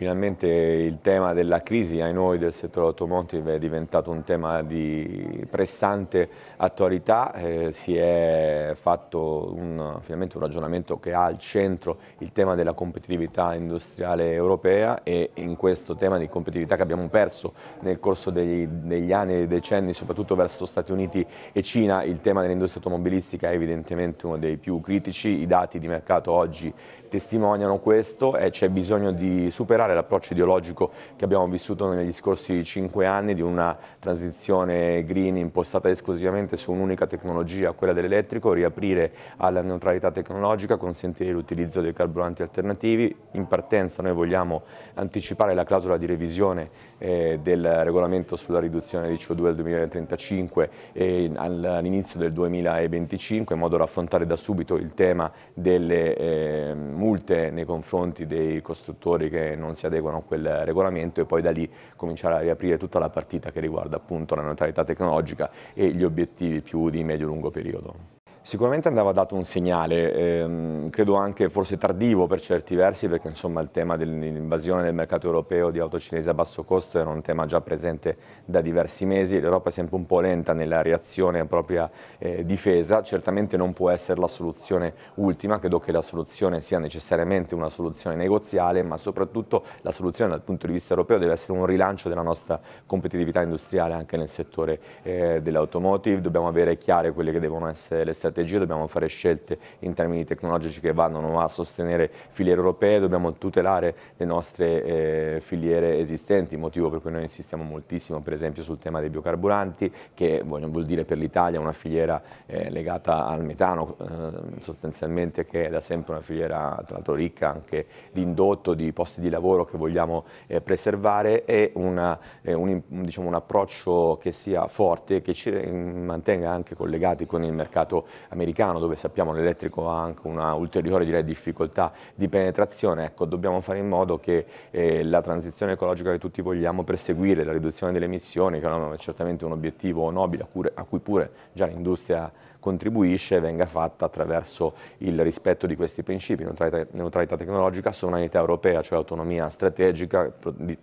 Finalmente il tema della crisi ai noi del settore automotive è diventato un tema di pressante attualità, eh, si è fatto un, finalmente un ragionamento che ha al centro il tema della competitività industriale europea e in questo tema di competitività che abbiamo perso nel corso degli, degli anni e dei decenni, soprattutto verso Stati Uniti e Cina, il tema dell'industria automobilistica è evidentemente uno dei più critici, i dati di mercato oggi testimoniano questo e c'è bisogno di superare superare l'approccio ideologico che abbiamo vissuto negli scorsi cinque anni di una transizione green impostata esclusivamente su un'unica tecnologia, quella dell'elettrico, riaprire alla neutralità tecnologica, consentire l'utilizzo dei carburanti alternativi. In partenza noi vogliamo anticipare la clausola di revisione eh, del regolamento sulla riduzione di CO2 al 2035 e all'inizio del 2025 in modo da affrontare da subito il tema delle eh, multe nei confronti dei costruttori che non si si adeguano a quel regolamento e poi da lì cominciare a riaprire tutta la partita che riguarda appunto la neutralità tecnologica e gli obiettivi più di medio-lungo periodo. Sicuramente andava dato un segnale, ehm, credo anche forse tardivo per certi versi, perché insomma il tema dell'invasione del mercato europeo di auto cinesi a basso costo era un tema già presente da diversi mesi. L'Europa è sempre un po' lenta nella reazione a propria eh, difesa, certamente non può essere la soluzione ultima, credo che la soluzione sia necessariamente una soluzione negoziale, ma soprattutto la soluzione dal punto di vista europeo deve essere un rilancio della nostra competitività industriale anche nel settore eh, dell'automotive, dobbiamo avere chiare quelle che devono essere le strategie strategia, dobbiamo fare scelte in termini tecnologici che vanno a sostenere filiere europee, dobbiamo tutelare le nostre eh, filiere esistenti, motivo per cui noi insistiamo moltissimo per esempio sul tema dei biocarburanti, che vuol dire per l'Italia una filiera eh, legata al metano eh, sostanzialmente che è da sempre una filiera tra l'altro ricca anche di indotto, di posti di lavoro che vogliamo eh, preservare e una, eh, un, diciamo, un approccio che sia forte, che ci mantenga anche collegati con il mercato americano dove sappiamo l'elettrico ha anche una ulteriore direi, difficoltà di penetrazione, ecco, dobbiamo fare in modo che eh, la transizione ecologica che tutti vogliamo perseguire, la riduzione delle emissioni, che è certamente un obiettivo nobile a, cui pure già l'industria contribuisce venga fatta attraverso il rispetto di questi principi, neutralità, neutralità tecnologica, sovranità europea, cioè autonomia strategica,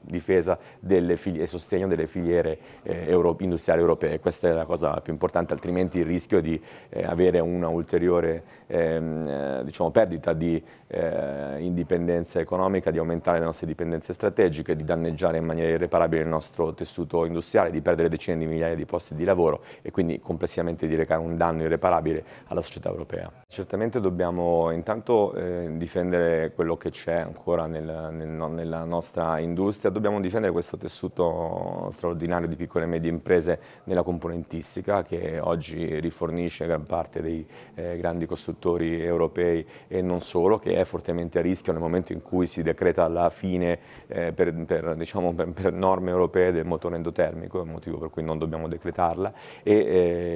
difesa e sostegno delle filiere eh, euro, industriali europee. Questa è la cosa più importante, altrimenti il rischio di eh, avere una ulteriore ehm, eh, diciamo, perdita di eh, indipendenza economica, di aumentare le nostre dipendenze strategiche, di danneggiare in maniera irreparabile il nostro tessuto industriale, di perdere decine di migliaia di posti di lavoro e quindi complessivamente di recare un danno irreparabile alla società europea. Certamente dobbiamo intanto eh, difendere quello che c'è ancora nel, nel, nella nostra industria, dobbiamo difendere questo tessuto straordinario di piccole e medie imprese nella componentistica che oggi rifornisce gran parte dei eh, grandi costruttori europei e non solo, che è fortemente a rischio nel momento in cui si decreta la fine eh, per, per, diciamo, per, per, norme europee del motore endotermico, motivo per cui non dobbiamo decretarla, e, e,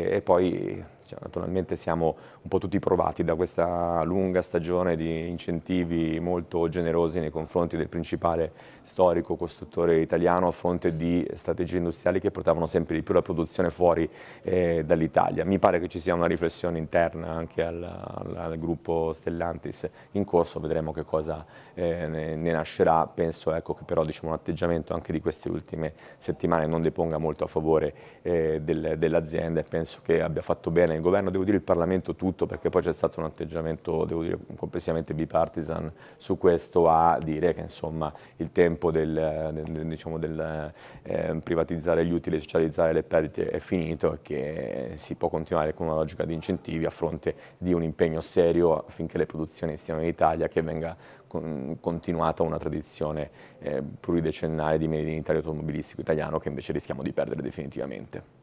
eh, e poi cioè, naturalmente siamo un po' tutti provati da questa lunga stagione di incentivi molto generosi nei confronti del principale storico costruttore italiano a fronte di strategie industriali che portavano sempre di più la produzione fuori eh, dall'Italia. Mi pare che ci sia una riflessione interna anche al, al, al gruppo Stellantis in corso, vedremo che cosa eh, ne, ne, nascerà. Penso ecco, che però diciamo, un atteggiamento anche di queste ultime settimane non deponga molto a favore eh, del, dell'azienda e penso che abbia fatto bene il governo, devo dire il Parlamento tutto, perché poi c'è stato un atteggiamento, devo dire, complessivamente bipartisan su questo a dire che insomma il tempo del, del, diciamo, del eh, privatizzare gli utili e socializzare le perdite è finito e che si può continuare con una logica di incentivi a fronte di un impegno serio affinché le produzioni siano in Italia, che venga continuata una tradizione eh, pluridecennale di made in Italia automobilistico italiano che invece rischiamo di perdere definitivamente.